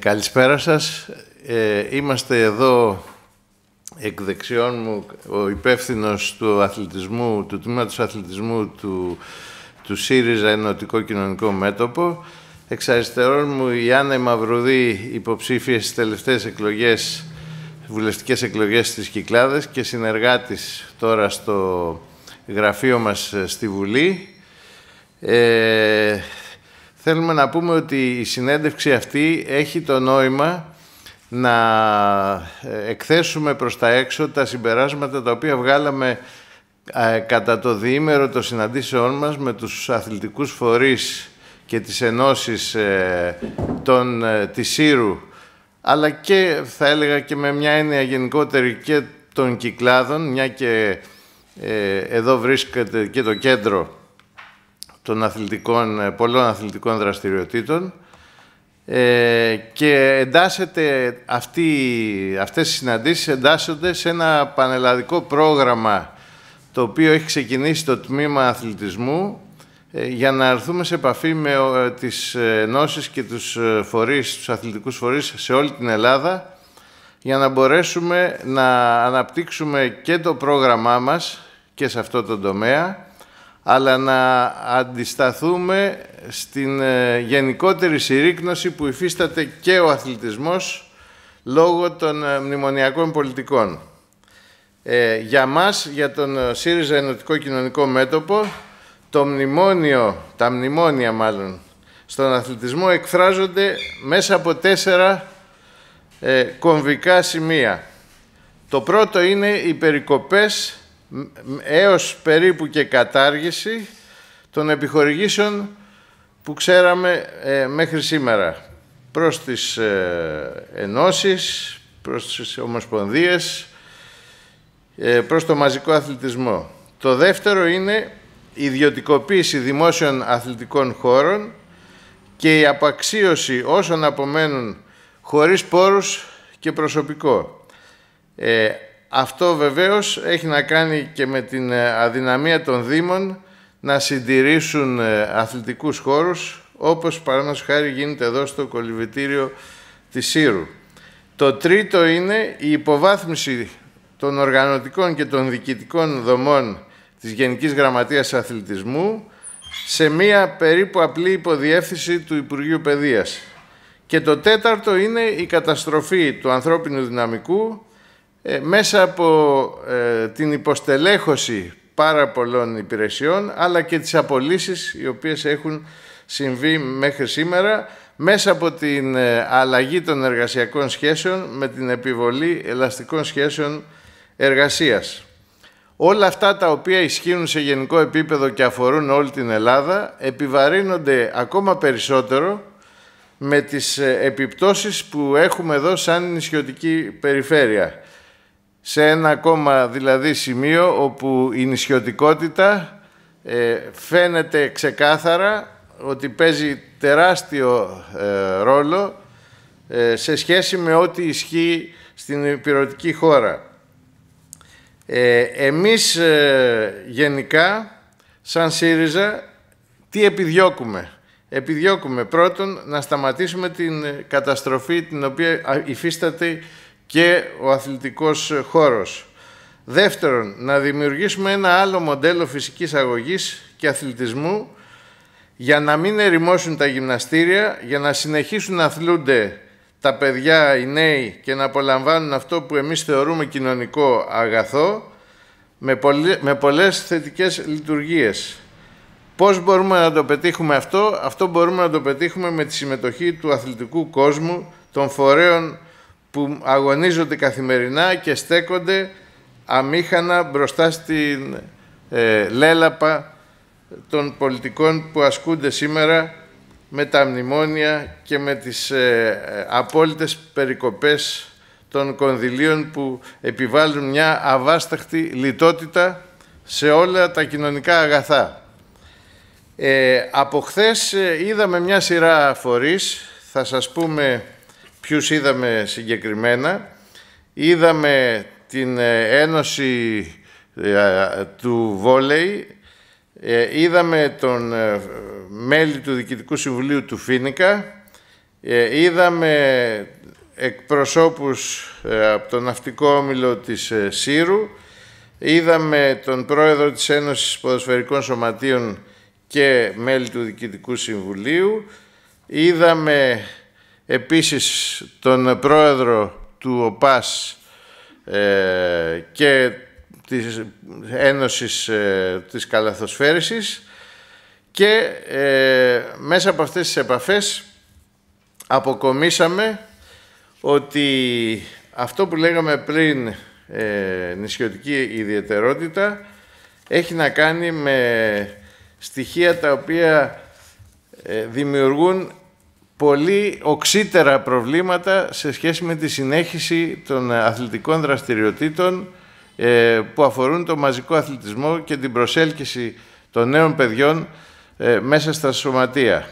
Καλησπέρα σας. Ε, είμαστε εδώ εκ δεξιών μου ο υπεύθυνος του αθλητισμού, του τμήματος αθλητισμού του, του ΣΥΡΙΖΑ Ενωτικό Κοινωνικό Μέτωπο. Εξ αριστερών μου η Άννα Μαυρουδή υποψήφια στις τελευταίες εκλογές, βουλευτικές εκλογές στις Κυκλάδες και συνεργάτης τώρα στο γραφείο μας ε, στη Βουλή. Ε, θέλουμε να πούμε ότι η συνέντευξη αυτή έχει το νόημα να ε, εκθέσουμε προς τα έξω τα συμπεράσματα τα οποία βγάλαμε ε, κατά το διήμερο των συναντήσεών μας με τους αθλητικούς φορείς και τις ενώσεις ε, των, της Σύρου αλλά και θα έλεγα και με μια έννοια γενικότερη και των κυκλάδων μια και εδώ βρίσκεται και το κέντρο των αθλητικών, ε, πολλών αθλητικών δραστηριοτήτων ε, και εντάσσεται αυτή, αυτές οι συναντήσεις εντάσσονται σε ένα πανελλαδικό πρόγραμμα το οποίο έχει ξεκινήσει το Τμήμα Αθλητισμού ε, για να έρθουμε σε επαφή με ε, τις ενώσεις και τους φορείς, τους αθλητικούς φορείς σε όλη την Ελλάδα για να μπορέσουμε να αναπτύξουμε και το πρόγραμμά μας και σε αυτό το τομέα αλλά να αντισταθούμε στην ε, γενικότερη συρρήκνωση που υφίσταται και ο αθλητισμός λόγω των ε, μνημονιακών πολιτικών. Ε, για μας, για τον ΣΥΡΙΖΑ Ενωτικό Κοινωνικό Μέτωπο, το μνημόνιο, τα μνημόνια μάλλον, στον αθλητισμό εκφράζονται μέσα από τέσσερα ε, κομβικά σημεία. Το πρώτο είναι οι περικοπές έως περίπου και κατάργηση των επιχορηγήσεων που ξέραμε ε, μέχρι σήμερα προς τις ε, ενώσεις, προς τις ομοσπονδίες, ε, προς το μαζικό αθλητισμό. Το δεύτερο είναι η ιδιωτικοποίηση δημόσιων αθλητικών χώρων και η απαξίωση όσων απομένουν χωρίς πόρους και προσωπικό. Ε, αυτό βεβαίως έχει να κάνει και με την ε, αδυναμία των Δήμων να συντηρήσουν ε, αθλητικούς χώρους όπως παραδείγματος χάρη γίνεται εδώ στο κολυβητήριο της Σύρου. Το τρίτο είναι η υποβάθμιση των οργανωτικών και των διοικητικών δομών της Γενικής Γραμματείας Αθλητισμού σε μία περίπου απλή υποδιεύθυνση του Υπουργείου Παιδείας. Και το τέταρτο είναι η καταστροφή του ανθρώπινου δυναμικού ε, μέσα από ε, την υποστελέχωση πάρα πολλών υπηρεσιών αλλά και τις απολύσεις οι οποίες έχουν συμβεί μέχρι σήμερα μέσα από την ε, αλλαγή των εργασιακών σχέσεων με την επιβολή ελαστικών σχέσεων εργασίας. Όλα αυτά τα οποία ισχύουν σε γενικό επίπεδο και αφορούν όλη την Ελλάδα επιβαρύνονται ακόμα περισσότερο με τις επιπτώσεις που έχουμε εδώ σαν νησιωτική περιφέρεια σε ένα ακόμα δηλαδή σημείο όπου η νησιωτικότητα ε, φαίνεται ξεκάθαρα ότι παίζει τεράστιο ε, ρόλο ε, σε σχέση με ό,τι ισχύει στην υπηρετική χώρα. Εμείς γενικά, σαν ΣΥΡΙΖΑ, τι επιδιώκουμε. Επιδιώκουμε πρώτον να σταματήσουμε την καταστροφή την οποία υφίσταται και ο αθλητικός χώρος. Δεύτερον, να δημιουργήσουμε ένα άλλο μοντέλο φυσικής αγωγής και αθλητισμού για να μην ερημώσουν τα γυμναστήρια, για να συνεχίσουν να αθλούνται τα παιδιά, οι νέοι και να απολαμβάνουν αυτό που εμείς θεωρούμε κοινωνικό αγαθό με, πολλέ, πολλές θετικές λειτουργίες. Πώς μπορούμε να το πετύχουμε αυτό, αυτό μπορούμε να το πετύχουμε με τη συμμετοχή του αθλητικού κόσμου, των φορέων που αγωνίζονται καθημερινά και στέκονται αμήχανα μπροστά στην ε, λέλαπα των πολιτικών που ασκούνται σήμερα με τα μνημόνια και με τις ε, απόλυτες περικοπές των κονδυλίων που επιβάλλουν μια αβάσταχτη λιτότητα σε όλα τα κοινωνικά αγαθά. Ε, από χθες ε, είδαμε μια σειρά φορείς, θα σας πούμε Ποιους είδαμε συγκεκριμένα. Είδαμε την ε, Ένωση ε, του Βόλεϊ, ε, είδαμε τον μέλη του Διοικητικού Συμβουλίου του Φίνικα, είδαμε εκπροσώπους από τον Ναυτικό Όμιλο της Σύρου, είδαμε τον πρόεδρο της Ένωσης Ποδοσφαιρικών Σωματείων και μέλη του Διοικητικού Συμβουλίου, είδαμε επίσης τον πρόεδρο του ΟΠΑΣ ε, και της Ένωσης ε, της Καλαθοσφαίρησης και ε, μέσα από αυτές τις επαφές αποκομίσαμε ότι αυτό που λέγαμε πριν ε, νησιωτική ιδιαιτερότητα έχει να κάνει με στοιχεία τα οποία δημιουργούν πολύ οξύτερα προβλήματα σε σχέση με τη συνέχιση των αθλητικών δραστηριοτήτων ε, που αφορούν το μαζικό αθλητισμό και την προσέλκυση των νέων παιδιών ε, μέσα στα σωματεία.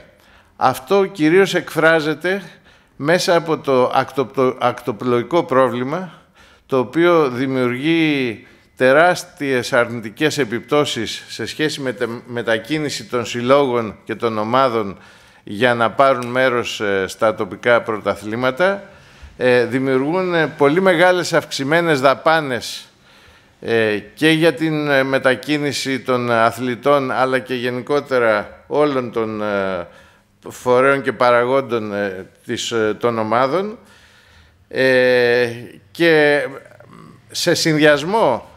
Αυτό κυρίως εκφράζεται μέσα από το ακτοπλοϊκό πρόβλημα, το οποίο δημιουργεί τεράστιες αρνητικές επιπτώσεις σε σχέση με τη μετακίνηση των συλλόγων και των ομάδων για να πάρουν μέρος ε, στα τοπικά πρωταθλήματα ε, δημιουργούν ε, πολύ μεγάλες αυξημένες δαπάνες και για την μετακίνηση των αθλητών αλλά και γενικότερα όλων των φορέων και παραγόντων της, των ομάδων και σε συνδυασμό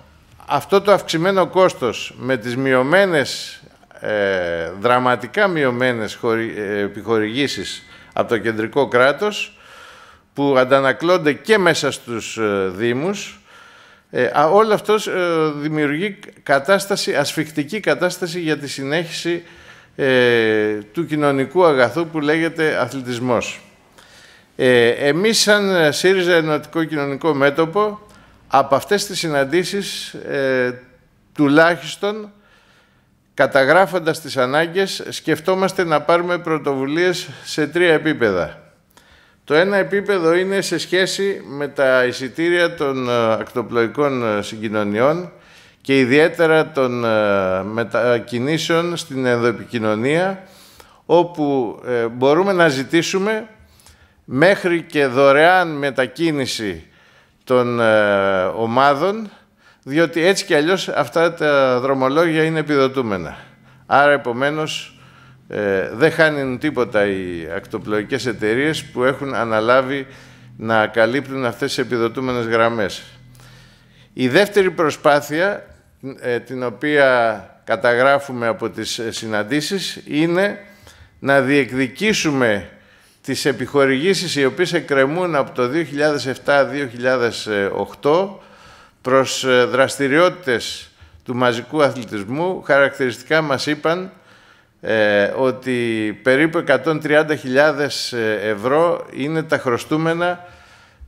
αυτό το αυξημένο κόστος με τις μειωμένες ε, δραματικά μειωμένες χωρι, ε, επιχορηγήσεις από το κεντρικό κράτος που αντανακλώνται και μέσα στους ε, Δήμους. Ε, όλο αυτός δημιουργεί κατάσταση, ασφυκτική κατάσταση για τη συνέχιση του κοινωνικού αγαθού που λέγεται αθλητισμός. Ε, εμείς σαν ΣΥΡΙΖΑ Ενωτικό Κοινωνικό Μέτωπο από αυτές τις συναντήσεις ε, τουλάχιστον Καταγράφοντας τις ανάγκες, σκεφτόμαστε να πάρουμε πρωτοβουλίες σε τρία επίπεδα. Το ένα επίπεδο είναι σε σχέση με τα εισιτήρια των ε, ακτοπλοϊκών ε, συγκοινωνιών και ιδιαίτερα των ε, μετακινήσεων στην ενδοεπικοινωνία, όπου μπορούμε να ζητήσουμε μέχρι και δωρεάν μετακίνηση των ομάδων διότι έτσι κι αλλιώς αυτά τα δρομολόγια είναι επιδοτούμενα. Άρα, επομένως, ε, δεν χάνουν τίποτα οι ακτοπλοϊκές εταιρείες που έχουν αναλάβει να καλύπτουν αυτές τις επιδοτούμενες γραμμές. Η δεύτερη προσπάθεια, ε, την οποία καταγράφουμε από τις συναντήσεις, είναι να διεκδικήσουμε τις επιχορηγήσεις οι οποίες εκκρεμούν από το 2007-2008 προς ε, δραστηριότητες του μαζικού αθλητισμού, χαρακτηριστικά μας είπαν ε, ότι περίπου 130.000 ε, ευρώ είναι τα χρωστούμενα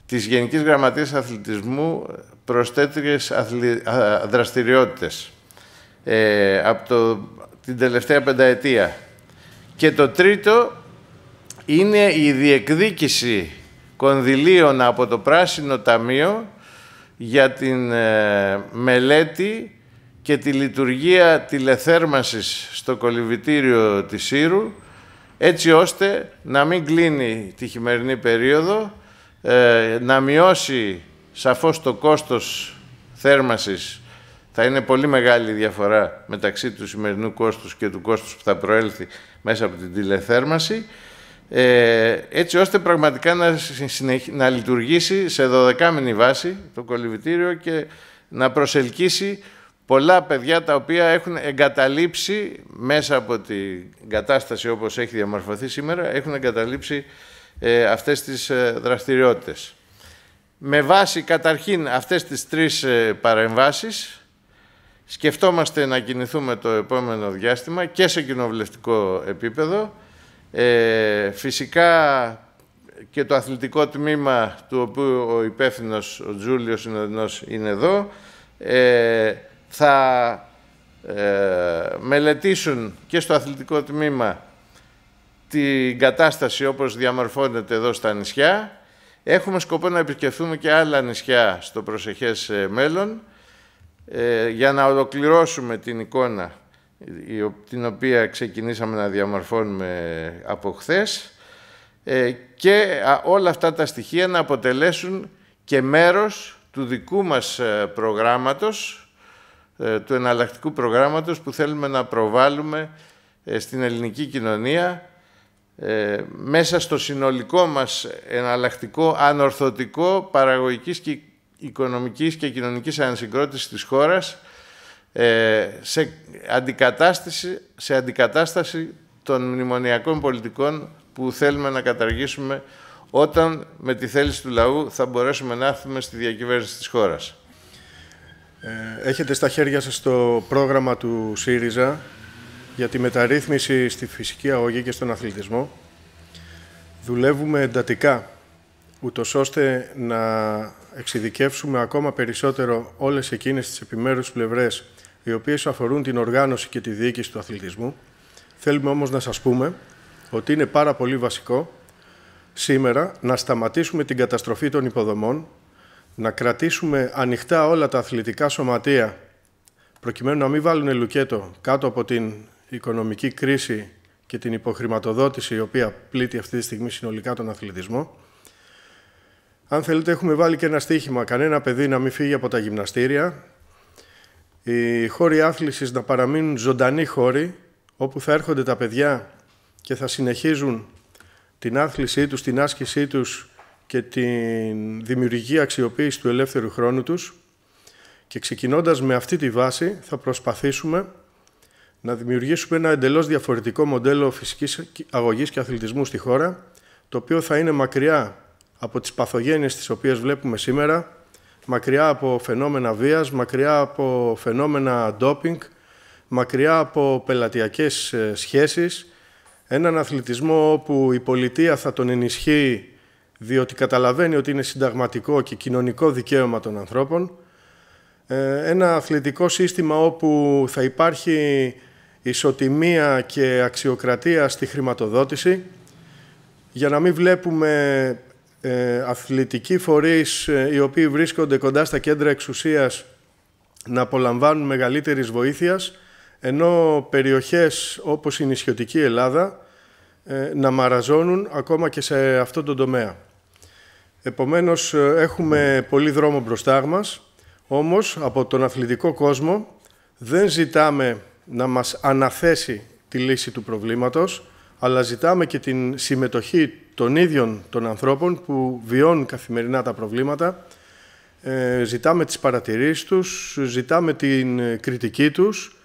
της Γενικής Γραμματείας Αθλητισμού προς τέτοιες αθλη... δραστηριότητες από το... την τελευταία πενταετία. Και το τρίτο είναι η διεκδίκηση κονδυλίων από το Πράσινο Ταμείο για την ε, μελέτη και τη λειτουργία τηλεθέρμανσης στο κολυβητήριο της Σύρου, έτσι ώστε να μην κλείνει τη χειμερινή περίοδο, ε, να μειώσει σαφώς το κόστος θέρμασης. Θα είναι πολύ μεγάλη η διαφορά μεταξύ του σημερινού κόστους και του κόστους που θα προέλθει μέσα από την τηλεθέρμανση. Ε, έτσι ώστε πραγματικά να, να λειτουργήσει σε 12 βάση το κολυβητήριο και να προσελκύσει πολλά παιδιά τα οποία έχουν εγκαταλείψει μέσα από την κατάσταση όπως έχει διαμορφωθεί σήμερα, έχουν εγκαταλείψει ε, αυτές τις ε, δραστηριότητες. Με βάση καταρχήν αυτές τις τρεις ε, παρεμβάσεις, σκεφτόμαστε να κινηθούμε το επόμενο διάστημα και σε κοινοβουλευτικό επίπεδο, ε, φυσικά και το αθλητικό τμήμα του οποίου ο υπεύθυνος ο Τζούλιος είναι εδώ ε, θα ε, μελετήσουν και στο αθλητικό τμήμα την κατάσταση όπως διαμορφώνεται εδώ στα νησιά. Έχουμε σκοπό να επισκεφθούμε και άλλα νησιά στο προσεχές μέλλον για να ολοκληρώσουμε την εικόνα την οποία ξεκινήσαμε να διαμορφώνουμε από χθες ε, και όλα αυτά τα στοιχεία να αποτελέσουν και μέρος του δικού μας ε, προγράμματος, ε, του εναλλακτικού προγράμματος που θέλουμε να προβάλλουμε στην ελληνική κοινωνία μέσα στο συνολικό μας εναλλακτικό, ανορθωτικό, παραγωγικής και οικονομικής και κοινωνικής ανασυγκρότησης της χώρας ε, σε, αντικατάσταση, σε αντικατάσταση των μνημονιακών πολιτικών που θέλουμε να καταργήσουμε όταν με τη θέληση του λαού θα μπορέσουμε να έρθουμε στη διακυβέρνηση της χώρας. Ε, έχετε στα χέρια σας το πρόγραμμα του ΣΥΡΙΖΑ για τη μεταρρύθμιση στη φυσική αγωγή και στον αθλητισμό. Δουλεύουμε εντατικά, ούτως ώστε να εξειδικεύσουμε ακόμα περισσότερο όλες εκείνες τις επιμέρους πλευρές οι οποίες αφορούν την οργάνωση και τη διοίκηση του αθλητισμού. Θέλουμε όμως να σας πούμε ότι είναι πάρα πολύ βασικό σήμερα να σταματήσουμε την καταστροφή των υποδομών, να κρατήσουμε ανοιχτά όλα τα αθλητικά σωματεία, προκειμένου να μην βάλουν λουκέτο κάτω από την οικονομική κρίση και την υποχρηματοδότηση η οποία πλήττει αυτή τη στιγμή συνολικά τον αθλητισμό. Αν θέλετε, έχουμε βάλει και ένα στοίχημα. Κανένα παιδί να μην φύγει από τα γυμναστήρια, οι χώροι άθλησης να παραμείνουν ζωντανοί χώροι όπου θα έρχονται τα παιδιά και θα συνεχίζουν την άθλησή τους, την άσκησή τους και τη δημιουργική αξιοποίηση του ελεύθερου χρόνου τους και ξεκινώντας με αυτή τη βάση θα προσπαθήσουμε να δημιουργήσουμε ένα εντελώς διαφορετικό μοντέλο φυσικής αγωγής και αθλητισμού στη χώρα το οποίο θα είναι μακριά από τις παθογένειες τις οποίες βλέπουμε σήμερα μακριά από φαινόμενα βίας, μακριά από φαινόμενα ντόπινγκ, μακριά από πελατειακές ε, σχέσεις, έναν αθλητισμό όπου η πολιτεία θα τον ενισχύει διότι καταλαβαίνει ότι είναι συνταγματικό και κοινωνικό δικαίωμα των ανθρώπων, ε, ένα αθλητικό σύστημα όπου θα υπάρχει ισοτιμία και αξιοκρατία στη χρηματοδότηση, για να μην βλέπουμε ε, αθλητικοί φορείς ε, οι οποίοι βρίσκονται κοντά στα κέντρα εξουσίας να απολαμβάνουν μεγαλύτερης βοήθειας, ενώ περιοχές όπως η νησιωτική Ελλάδα ε, να μαραζώνουν ακόμα και σε αυτό τον τομέα. Επομένως, ε, έχουμε πολύ δρόμο μπροστά μας, όμως από τον αθλητικό κόσμο δεν ζητάμε να μας αναθέσει τη λύση του προβλήματος, αλλά ζητάμε και την συμμετοχή των ίδιων των ανθρώπων που βιώνουν καθημερινά τα προβλήματα. Ε, ζητάμε τις παρατηρήσεις τους, ζητάμε την ε, κριτική τους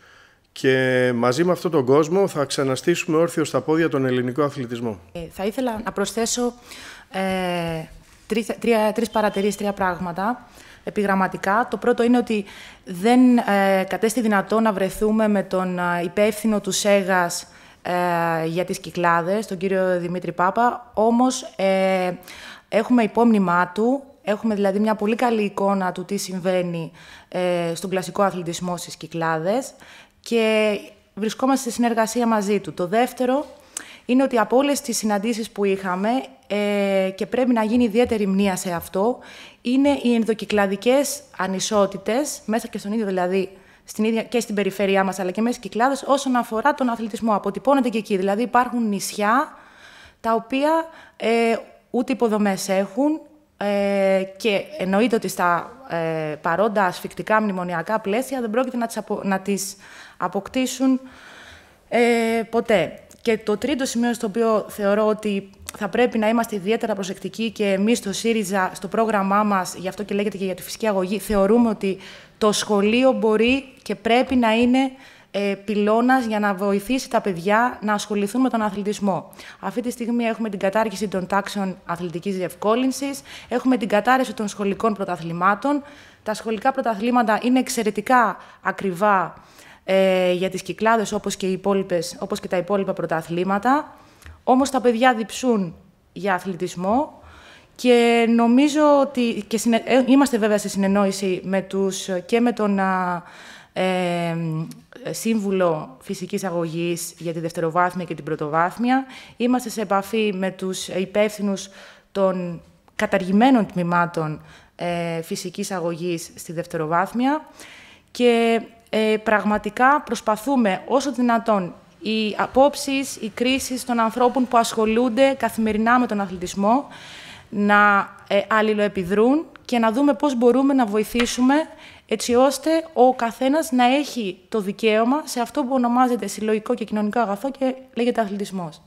και μαζί με αυτόν τον κόσμο θα ξαναστήσουμε όρθιο στα πόδια τον ελληνικό αθλητισμό. Ε, θα ήθελα να προσθέσω ε, τρεις, τρία, παρατηρήσεις, τρία πράγματα επιγραμματικά. Το πρώτο είναι ότι δεν ε, κατέστη δυνατό να βρεθούμε με τον υπεύθυνο του ΣΕΓΑΣ ε, για τις Κυκλάδες, τον κύριο Δημήτρη Πάπα, όμως ε, έχουμε υπόμνημά του, έχουμε δηλαδή μια πολύ καλή εικόνα του τι συμβαίνει ε, στον κλασικό αθλητισμό στις Κυκλάδες και βρισκόμαστε στη συνεργασία μαζί του. Το δεύτερο είναι ότι από όλες τις συναντήσεις που είχαμε και πρέπει να γίνει ιδιαίτερη μνήμα σε αυτό, είναι οι ενδοκυκλαδικές ανισότητες, μέσα και στον ίδιο δηλαδή στην ίδια, και στην περιφέρειά μας αλλά και μέσα στις Κυκλάδες όσον αφορά τον αθλητισμό. Αποτυπώνεται και εκεί. Δηλαδή υπάρχουν νησιά τα οποία ε, ούτε υποδομές έχουν ε, και εννοείται ότι στα ε, παρόντα ασφυκτικά μνημονιακά πλαίσια δεν πρόκειται να τις, να τις αποκτήσουν ε, ποτέ. Και το τρίτο σημείο στο οποίο θεωρώ ότι θα πρέπει να είμαστε ιδιαίτερα προσεκτικοί και εμείς στο ΣΥΡΙΖΑ, στο πρόγραμμά μας, γι' αυτό και λέγεται και για τη φυσική αγωγή, θεωρούμε ότι το σχολείο μπορεί και πρέπει να είναι ε, για να βοηθήσει τα παιδιά να ασχοληθούν με τον αθλητισμό. Αυτή τη στιγμή έχουμε την κατάργηση των τάξεων αθλητικής διευκόλυνσης. έχουμε την κατάρρευση των σχολικών πρωταθλημάτων. Τα σχολικά πρωταθλήματα είναι εξαιρετικά ακριβά ε, για τις κυκλάδες όπως και, οι όπως και τα υπόλοιπα πρωταθλήματα. Όμως τα παιδιά διψούν για αθλητισμό και νομίζω ότι και ε, είμαστε βέβαια σε συνεννόηση με τους, και με τον ε, Σύμβουλο Φυσικής Αγωγής για τη δευτεροβάθμια και την πρωτοβάθμια. Είμαστε σε επαφή με τους υπεύθυνους των καταργημένων τμήματων ε, φυσικής αγωγής στη δευτεροβάθμια και ε, πραγματικά προσπαθούμε όσο δυνατόν οι απόψεις, οι κρίσεις των ανθρώπων που ασχολούνται καθημερινά με τον αθλητισμό, να ε, αλληλοεπιδρούν και να δούμε πώς μπορούμε να βοηθήσουμε έτσι ώστε ο καθένας να έχει το δικαίωμα σε αυτό που ονομάζεται συλλογικό και κοινωνικό αγαθό και λέγεται αθλητισμός.